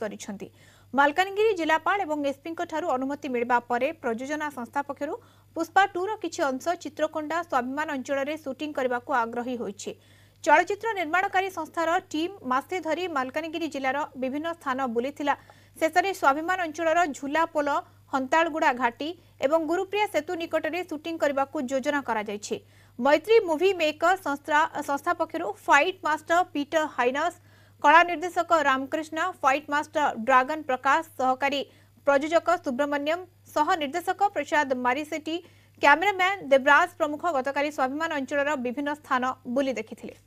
କରିଛନ୍ତି ମାଲକାନଗିରି ଜିଲ୍ଲାପାଳ ଏବଂ ଏସ୍ପିଙ୍କ ଠାରୁ ଅନୁମତି ମିଳିବା ପରେ ପ୍ରଯୋଜନା ସଂସ୍ଥା ପକ୍ଷରୁ ପୁଷ୍ପା ଟୁର କିଛି ଅଂଶ ଚିତ୍ରକୋଣ୍ଡା ସ୍ୱାଭିମାନ ଅଞ୍ଚଳରେ ସୁଟିଂ କରିବାକୁ ଆଗ୍ରହୀ ହୋଇଛି ଚଳଚ୍ଚିତ୍ର ନିର୍ମାଣକାରୀ ସଂସ୍ଥାର ଟିମ୍ ମାସେ ଧରି ମାଲକାନଗିରି ଜିଲ୍ଲାର ବିଭିନ୍ନ ସ୍ଥାନ ବୁଲିଥିଲା ଶେଷରେ ସ୍ୱାଭିମାନ ଅଞ୍ଚଳର ଝୁଲା ପୋଲ ହନ୍ତାଳଗୁଡ଼ା ଘାଟି ଏବଂ ଗୁରୁପ୍ରିୟା ସେତୁ ନିକଟରେ ସୁଟିଂ କରିବାକୁ ଯୋଜନା କରାଯାଇଛି ମୈତ୍ରୀ ମୁଭି ମେକର ସଂସ୍ଥା ପକ୍ଷରୁ ଫାଇଟ୍ ମାଷ୍ଟର ପିଟର ହାଇନସ୍ କଳା ନିର୍ଦ୍ଦେଶକ Ramakrishna fight master Dragon Prakash ସହକାରୀ ପ୍ରଯୋଜକ ସୁବ୍ରମଣ୍ୟମ ସହ ନିର୍ଦ୍ଦେଶକ ପ୍ରସାଦ ମାରିସେଟି କ୍ୟାମେରାମ୍ୟାନ୍ ଦେବରାଜ ପ୍ରମୁଖ ଗତକାଲି ସ୍ୱାଭିମାନ ଅଞ୍ଚଳର ବିଭିନ୍ନ ସ୍ଥାନ ବୁଲି ଦେଖିଥିଲେ